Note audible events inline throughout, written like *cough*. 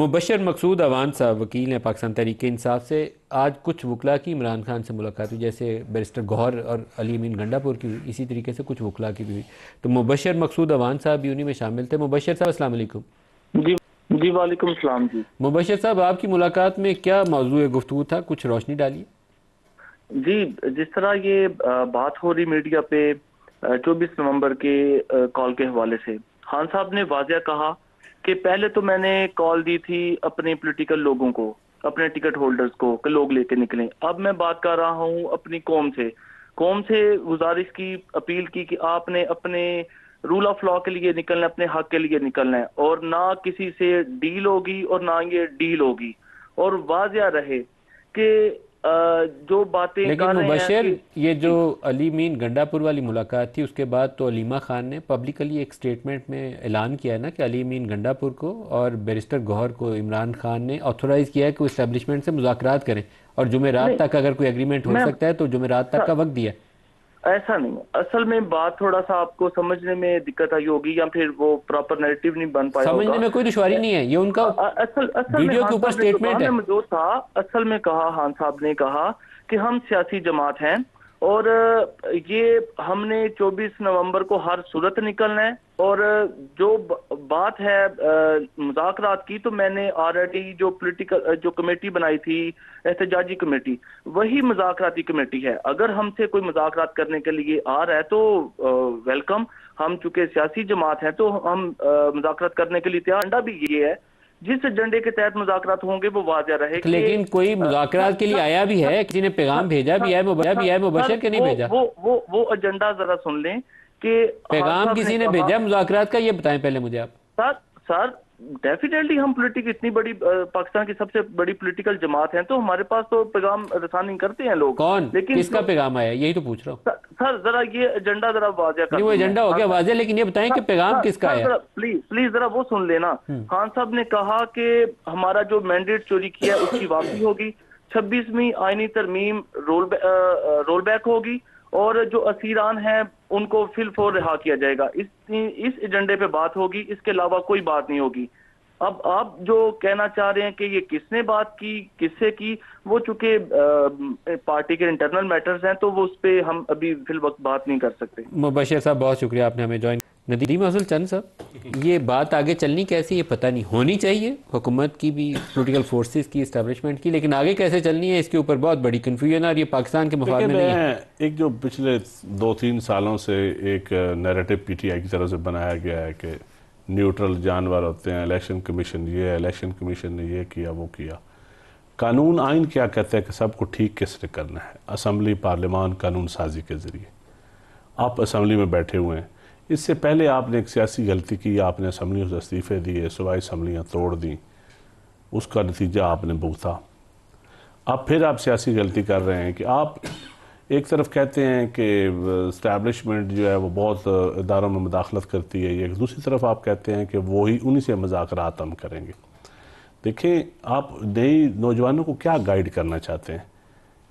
मुबशर मकसूद अवान साहब वकील हैं पाकिस्तान तरीके इंसाफ से आज कुछ वकला की इमरान खान से मुलाकात हुई जैसे बैरिस्टर गौहर और अली अमीन गंडापुर की हुई इसी तरीके से कुछ वकला की भी हुई तो मुबशर मकसूद अवान साहब भी उन्हीं में शामिल थे मुबशर साहब असल जी जी वालेकुम सलाम जी मुबशर साहब आपकी मुलाकात में क्या मौजूद गुफ्तु था कुछ रोशनी डाली जी जिस तरह ये बात हो रही मीडिया पे चौबीस नवम्बर के कॉल के हवाले से खान साहब ने वाजिया कहा कि पहले तो मैंने कॉल दी थी अपने पॉलिटिकल लोगों को अपने टिकट होल्डर्स को कि लोग लेके निकलें अब मैं बात कर रहा हूँ अपनी कौम से कौम से गुजारिश की अपील की कि आपने अपने रूल ऑफ लॉ के लिए निकलना अपने हक के लिए निकलना है और ना किसी से डील होगी और ना ये डील होगी और वाजिया रहे कि जो बातें लेकिन मुबशर ये जो अली मीन गंडापुर वाली मुलाकात थी उसके बाद तो अलीमा खान ने पब्लिकली एक स्टेटमेंट में ऐलान किया है ना कि अली मीन गंडापुर को और बैरिस्टर गौहर को इमरान खान ने ऑथोराइज किया है कि वो इस्टेब्लिशमेंट से मुजाकर करें और जुमेरात तक अगर कोई एग्रीमेंट हो सकता है तो जुमेरात तक हाँ। का वक्त दिया है ऐसा नहीं असल में बात थोड़ा सा आपको समझने में दिक्कत आई होगी या फिर वो प्रॉपर नैरेटिव नहीं बन पाया समझने में कोई दुश्वारी नहीं है ये उनका असल असल वीडियो के ऊपर स्टेटमेंट है जो था असल में कहा हान साहब ने कहा कि हम सियासी जमात हैं और ये हमने 24 नवंबर को हर सूरत निकलना है और जो बात है मुजाकरात की तो मैंने ऑलरेडी जो पॉलिटिकल जो कमेटी बनाई थी एहतजाजी कमेटी वही मुजाकराती कमेटी है अगर हमसे कोई मुजाकरात करने के लिए आ रहा है तो वेलकम हम चूंकि सियासी जमात है तो हम मुजाकरात करने के लिए तैयार अंडा भी ये है जिस एजेंडे के तहत मुजाकर होंगे वो वाजह रहे तो लेकिन कोई मुजाकर के लिए आया भी है किसी ने पैगाम भेजा भी है मुबशर के नहीं भेजा वो वो एजेंडा जरा सुन लें कि पैगाम किसी ने भेजा मुजाकर का ये बताएं पहले मुझे आप सर सर डेफिनेटली हम पोलिटिक इतनी बड़ी पाकिस्तान की सबसे बड़ी पोलिटिकल जमात है तो हमारे पास तो पैगाम रसानी करते हैं लोग कौन लेकिन इसका पैगाम आया यही तो पूछ रहा हूँ सर जरा ये एजेंडा जरा वाजिया कर वो एजेंडा हो गया हाँ, वाजिया लेकिन ये बताएं कि हाँ, पैगाम हाँ, किसका है प्लीज प्लीज जरा वो सुन लेना हम्म। खान साहब ने कहा कि हमारा जो मैंडेट चोरी किया है उसकी वापसी होगी छब्बीसवीं आईनी तरमीम रोल बे, रोल बैक होगी और जो असीरान हैं उनको फिल फोर रिहा किया जाएगा इस इस एजेंडे पे बात होगी इसके अलावा कोई बात नहीं होगी अब आप जो कहना चाह रहे हैं कि ये किसने बात की किससे की वो चूंकि पार्टी के इंटरनल मैटर्स हैं तो वो उस पर हम अभी फिल वक्त बात नहीं कर सकते मुबशर साहब बहुत शुक्रिया आपने हमें ज्वाइन नदीम असल चंद साहब ये बात आगे चलनी कैसे ये पता नहीं होनी चाहिए हुकूमत की भी पोलिटिकल फोर्सेस की इस्टेब्लिशमेंट की लेकिन आगे कैसे चलनी है इसके ऊपर बहुत बड़ी कन्फ्यूजन और ये पाकिस्तान के मुकाबले में नहीं है एक जो पिछले दो तीन सालों से एक नैरेटिव पीटीआई की तरफ से बनाया गया है कि न्यूट्रल जानवर होते हैं इलेक्शन कमीशन ये इलेक्शन कमीशन ने ये किया वो किया कानून आइन क्या कहते हैं कि सबको ठीक किसने करना है असम्बली पार्लियामान कानून साजी के ज़रिए आप असम्बली में बैठे हुए हैं इससे पहले आपने एक सियासी गलती की आपने असम्बलियों से इस्तीफ़े दिए सुबह असम्बलियाँ तोड़ दी उसका नतीजा आपने भुगता अब फिर आप सियासी गलती कर रहे हैं कि आप एक तरफ कहते हैं कि इस्टेबलिशमेंट जो है वो बहुत इदारों में मुदाखलत करती है एक दूसरी तरफ आप कहते हैं कि वही उन्हीं से मजाक हम करेंगे देखें आप नई नौजवानों को क्या गाइड करना चाहते हैं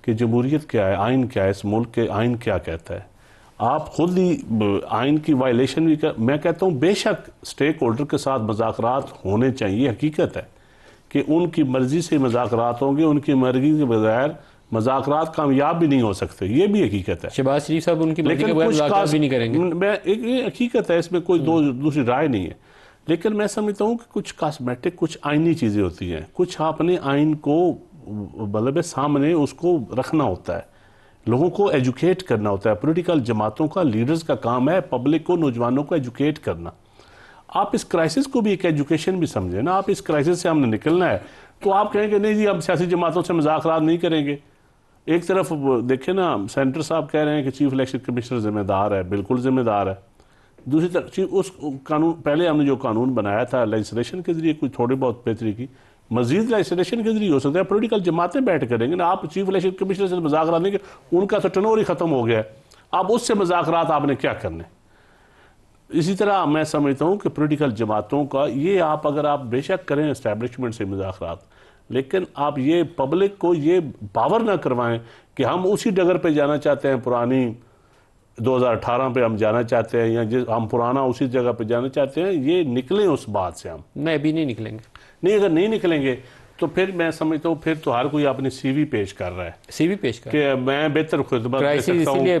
कि जमहूरीत क्या है आइन क्या है इस मुल्क के आइन क्या कहता है आप खुद ही आइन की वायलेशन भी कर मैं कहता हूँ बेशक स्टेक होल्डर के साथ मजाक होने चाहिए हकीकत है कि उनकी मर्ज़ी से मजाक होंगे उनकी मर्जी के बगैर मजाक कामयाब भी नहीं हो सकते ये भी हकीकत है शहबाज शरीफ साहब उनकी लेकिन कुछ भी नहीं करेंगे मैं एक ये हकीकत है इसमें कोई दो दूसरी राय नहीं है लेकिन मैं समझता हूँ कि कुछ कास्मेटिक कुछ आइनी चीज़ें होती हैं कुछ अपने आइन को मतलब सामने उसको रखना होता है लोगों को एजुकेट करना होता है पोलिटिकल जमातों का लीडर्स का काम है पब्लिक को नौजवानों को एजुकेट करना आप इस क्राइसिस को भी एक एजुकेशन भी समझें ना आप इस क्राइसिस से हमने निकलना है तो आप कहेंगे नहीं जी हम सियासी जमातों से मजाक नहीं करेंगे एक तरफ देखें ना सेंटर साहब कह रहे हैं कि चीफ इलेक्शन कमिश्नर जिम्मेदार है बिल्कुल जिम्मेदार है दूसरी तरफ चीफ उस कानून पहले हमने जो कानून बनाया था लेजिस्लेशन के जरिए कुछ थोड़ी बहुत बेहतरी की मजीद लेजिस्लेशन के जरिए हो सकता है पोलिटिकल जमातें बैठ करेंगे ना आप चीफ इलेक्शन कमिश्नर से मजाक रहा देंगे उनका तो टनोर ही ख़त्म हो गया है अब उससे मजाक आपने क्या करने इसी तरह मैं समझता हूँ कि पोलिटिकल जमातों का ये आप अगर आप बेशक करें इस्टेबलिशमेंट से मजाक लेकिन आप ये पब्लिक को ये पावर ना करवाएं कि हम उसी डगर पे जाना चाहते हैं पुरानी 2018 पे हम जाना चाहते हैं या जिस हम पुराना उसी जगह पे जाना चाहते हैं ये निकलें उस बात से हम मैं भी नहीं निकलेंगे नहीं अगर नहीं निकलेंगे तो फिर मैं समझता हूँ फिर तो हर कोई अपनी सीवी पेश कर रहा है सीवी पेश कर कि मैं बेहतर खुदमत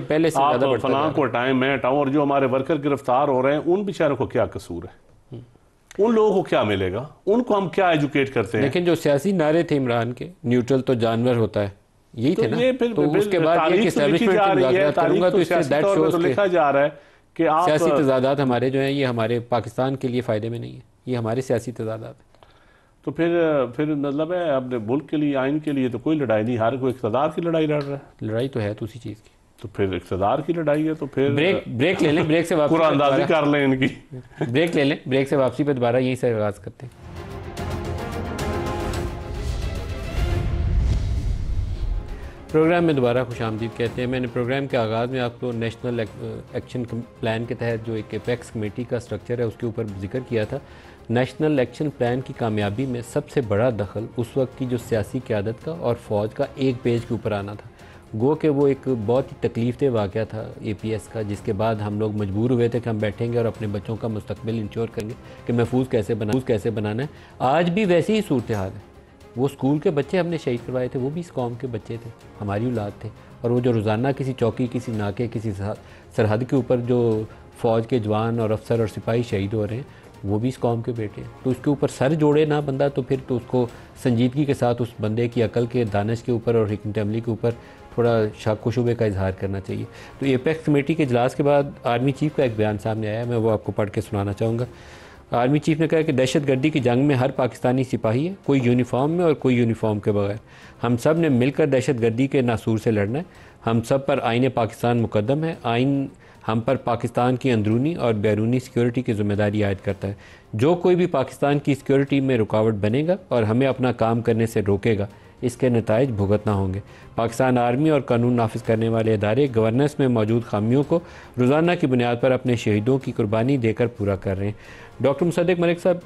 पहले फलां को हटाएं मैं हटाऊँ और जो हमारे वर्कर गिरफ्तार हो रहे हैं उन बेचारों को क्या कसूर है हम्म। उन लोगों को क्या मिलेगा उनको हम क्या एजुकेट करते हैं लेकिन जो सियासी नारे थे इमरान के न्यूट्रल तो जानवर होता है यही तो थे ना तो उसके बाद ये तो, तो, तो, तो लिखा जा रहा है कि आप सियासी तजादात हमारे जो हैं ये हमारे पाकिस्तान के लिए फ़ायदे में नहीं है ये हमारे सियासी तजादात है तो फिर फिर मतलब है अपने मुल्क के लिए आइन के लिए तो कोई लड़ाई नहीं हर कोई इकतदार की लड़ाई लड़ रहा है लड़ाई तो है तो उसी चीज़ की तो फिर इकतदार की लड़ाई है तो फिर ब्रेक ब्रेक ले लें ब्रेक से वापसी पूरा अंदाजी कर लें इनकी ब्रेक ले लें ब्रेक से वापसी पर दोबारा यही से आगाज़ करते हैं प्रोग्राम में दोबारा खुश आमदीद कहते हैं मैंने प्रोग्राम के आगाज़ में आपको नेशनल एक्शन प्लान के तहत जो एक एपेक्स कमेटी का स्ट्रक्चर है उसके ऊपर जिक्र किया था नेशनल एक्शन प्लान की कामयाबी में सबसे बड़ा दखल उस वक्त की जो सियासी क्यादत का और फ़ौज का एक पेज के ऊपर आना था गो के वो एक बहुत ही तकलीफ दे वाक़ था ए पी एस का जिसके बाद हम लोग मजबूर हुए थे कि हम बैठेंगे और अपने बच्चों का मुस्तबिल इंश्योर करेंगे कि महफूज कैसे बना कैसे बनाना है आज भी वैसी ही सूरत हाल है वो स्कूल के बच्चे हमने शहीद करवाए थे वो भी इस कॉम के बच्चे थे हमारी औलाद थे और वो जो रोज़ाना किसी चौकी किसी नाके किसी सरहद के ऊपर जो फ़ौज के जवान और अफसर और सिपाही शहीद हो रहे हैं वो भी इस कॉम के बेटे हैं तो उसके ऊपर सर जोड़े ना बंदा तो फिर तो उसको संजीदगी के साथ उस बंदे की अकल के दानश के ऊपर और हिकमत अमली के ऊपर थोड़ा शाक शुबे का इजहार करना चाहिए तो पैक्स कमेटी के अजलास के बाद आर्मी चीफ का एक बयान सामने आया मैं वो आपको पढ़ के सुनाना चाहूँगा आर्मी चीफ ने कहा कि दहशत गर्दी की जंग में हर पाकिस्तानी सिपाही है कोई यूनिफॉर्म में और कोई यूनिफॉर्म के बगैर हम सब ने मिलकर दहशत गर्दी के नासूर से लड़ना है हम सब पर आइन पाकिस्तान मुकदम है आइन हम पर पाकिस्तान की अंदरूनी और बैरूनी सिक्योरिटी की जिम्मेदारी आयद करता है जो कोई भी पाकिस्तान की सिक्योरिटी में रुकावट बनेगा और हमें अपना काम करने से रोकेगा इसके नतज भुगतना होंगे पाकिस्तान आर्मी और कानून नाफिज करने वाले इदारे गवर्नेंस में मौजूद खामियों को रोज़ाना की बुनियाद पर अपने शहीदों की कुर्बानी देकर पूरा कर रहे हैं डॉक्टर मुसदक मलिक साहब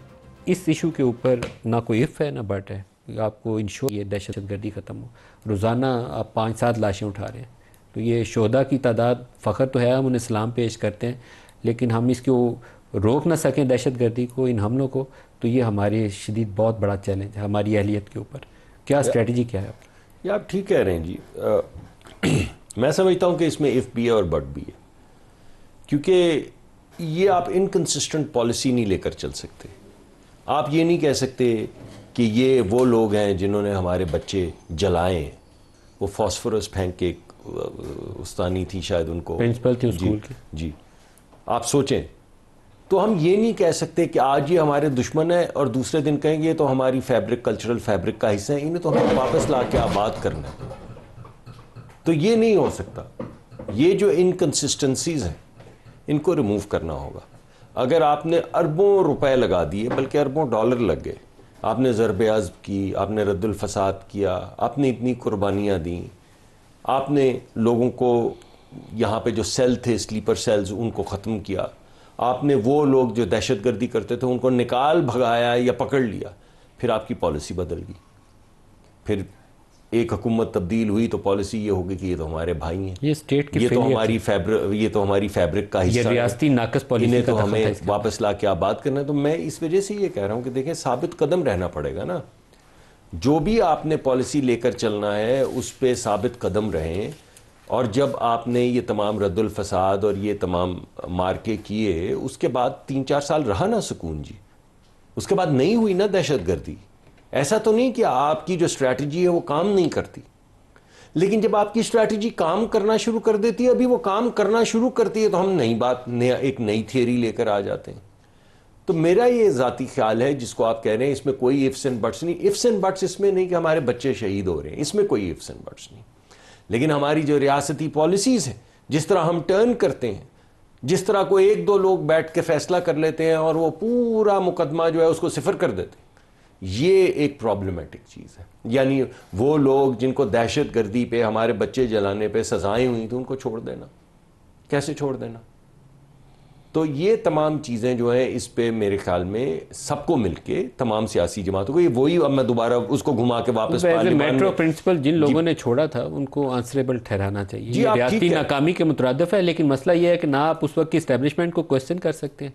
इस इशू के ऊपर ना कोई इफ़ है ना बट है आपको इंश्योर ये दहशत गर्दी ख़त्म हो रोज़ाना आप पाँच सात लाशें उठा रहे हैं तो ये शहदा की तादाद फ़ख्र तो है हम उन्हें इस्लाम पेश करते हैं लेकिन हम इसको रोक ना सकें दहशत गर्दी को इन हमलों को तो ये हमारे शदीद बहुत बड़ा चैलेंज है हमारी अहलीत के ऊपर क्या स्ट्रेटजी क्या है ये आप ठीक कह रहे हैं जी आ, *clears throat* मैं समझता हूँ कि इसमें इफ़ भी है और बट भी है क्योंकि ये आप इनकन्सिस्टेंट पॉलिसी नहीं लेकर चल सकते आप ये नहीं कह सकते कि ये वो लोग हैं जिन्होंने हमारे बच्चे जलाए वो फॉस्फोरस फेंक के उस्तानी थी शायद उनको प्रिंसिपल थी जी, स्कूल की जी आप सोचें तो हम ये नहीं कह सकते कि आज ये हमारे दुश्मन है और दूसरे दिन कहेंगे तो हमारी फैब्रिक कल्चरल फैब्रिक का हिस्सा है इन्हें तो हमें वापस ला के आबाद करना है तो ये नहीं हो सकता ये जो इनकन्सिस्टेंसीज हैं इनको रिमूव करना होगा अगर आपने अरबों रुपए लगा दिए बल्कि अरबों डॉलर लग गए आपने ज़रब अज़ब की आपने रद्दलफसाद किया आपने इतनी कुर्बानियाँ दी आपने लोगों को यहाँ पे जो सेल थे स्लीपर सेल्स उनको ख़त्म किया आपने वो लोग जो दहशत गर्दी करते थे उनको निकाल भगाया या पकड़ लिया फिर आपकी पॉलिसी बदल गई फिर एक हुकूमत तब्दील हुई तो पॉलिसी ये होगी कि ये तो हमारे भाई हैं ये स्टेट की ये तो हमारी फैब्रिक ये तो हमारी फैब्रिक का हिस्सा रियाती नाकस पॉलिसी तो हमें वापस ला के आप बात करना है तो मैं इस वजह से ये कह रहा हूँ कि देखें साबित कदम रहना पड़ेगा ना जो भी आपने पॉलिसी लेकर चलना है उस पर साबित कदम रहें और जब आपने ये तमाम रद्दुलफसाद और ये तमाम मार्के किए उसके बाद तीन चार साल रहा ना सुकून जी उसके बाद नहीं हुई ना दहशत गर्दी ऐसा तो नहीं कि आपकी जो स्ट्रैटेजी है वो काम नहीं करती लेकिन जब आपकी स्ट्रैटेजी काम करना शुरू कर देती है अभी वो काम करना शुरू करती है तो हम नई बात नया एक नई थियोरी लेकर आ जाते हैं तो मेरा ये ज़ाती ख्याल है जिसको आप कह रहे हैं इसमें कोई इफ्स एंड बट्स नहीं इफ्स एंड बट्स इसमें नहीं कि हमारे बच्चे शहीद हो रहे हैं इसमें कोई इफ्स एंड बट्स नहीं लेकिन हमारी जो रियासती पॉलिसीज़ हैं जिस तरह हम टर्न करते हैं जिस तरह को एक दो लोग बैठ के फैसला कर लेते हैं और वो पूरा मुकदमा जो है उसको सिफर कर देते हैं ये एक प्रॉब्लमेटिक चीज़ है यानी वो लोग जिनको दहशत गर्दी पे हमारे बच्चे जलाने पे सजाएं हुई थी उनको छोड़ देना कैसे छोड़ देना तो ये तमाम चीज़ें जो हैं इस पर मेरे ख्याल में सबको मिलके तमाम सियासी जमातों को ये वही अब मैं दोबारा उसको घुमा के वापस तो मेट्रो प्रिंसिपल जिन लोगों ने छोड़ा था उनको आंसरेबल ठहराना चाहिए जी रियाती नाकामी के मुतरदफ है लेकिन मसला ये है कि ना आप उस वक्त की इस्टेब्लिशमेंट को क्वेश्चन कर सकते हैं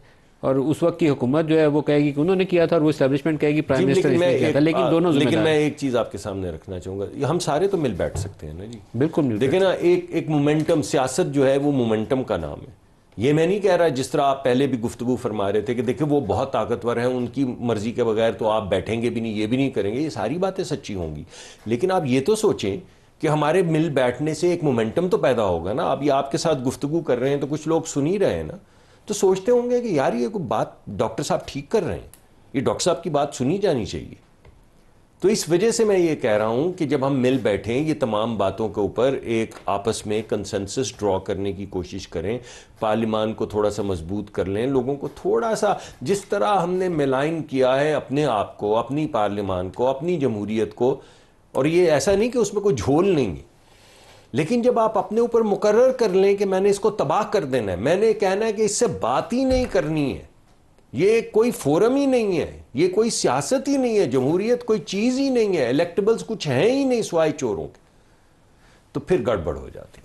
और उस वक्त की हुकूमत जो है वो कहेगी कि उन्होंने किया था और वो स्टैब्लिशमेंट कहेगी प्राइम मिनिस्टर ने किया था लेकिन दोनों लेकिन मैं एक चीज़ आपके सामने रखना चाहूँगा हम सारे तो मिल बैठ सकते हैं ना जी बिल्कुल देखिए ना एक एक मोमेंटम सियासत जो है वो मोमेंटम का नाम है ये मैं नहीं कह रहा जिस तरह आप पहले भी गुफ्तु फरमा रहे थे कि देखिए वो बहुत ताकतवर हैं उनकी मर्ज़ी के बगैर तो आप बैठेंगे भी नहीं ये भी नहीं करेंगे ये सारी बातें सच्ची होंगी लेकिन आप ये तो सोचें कि हमारे मिल बैठने से एक मोमेंटम तो पैदा होगा ना अभी आपके साथ गुफ्तु कर रहे हैं तो कुछ लोग सुन ही रहे हैं ना तो सोचते होंगे कि यार ये कोई बात डॉक्टर साहब ठीक कर रहे हैं ये डॉक्टर साहब की बात सुनी जानी चाहिए तो इस वजह से मैं ये कह रहा हूं कि जब हम मिल बैठें ये तमाम बातों के ऊपर एक आपस में कंसेंसस ड्रॉ करने की कोशिश करें पार्लिमान को थोड़ा सा मजबूत कर लें लोगों को थोड़ा सा जिस तरह हमने मिलाइन किया है अपने आप को अपनी पार्लिमान को अपनी जमहूरीत को और ये ऐसा नहीं कि उसमें कोई झोल नहीं है लेकिन जब आप अपने ऊपर मुकर कर लें कि मैंने इसको तबाह कर देना है मैंने कहना है कि इससे बात ही नहीं करनी है ये कोई फोरम ही नहीं है ये कोई सियासत ही नहीं है जमहूरियत कोई चीज़ ही नहीं है इलेक्टेबल्स कुछ हैं ही नहीं स्वाय चोरों के तो फिर गड़बड़ हो जाती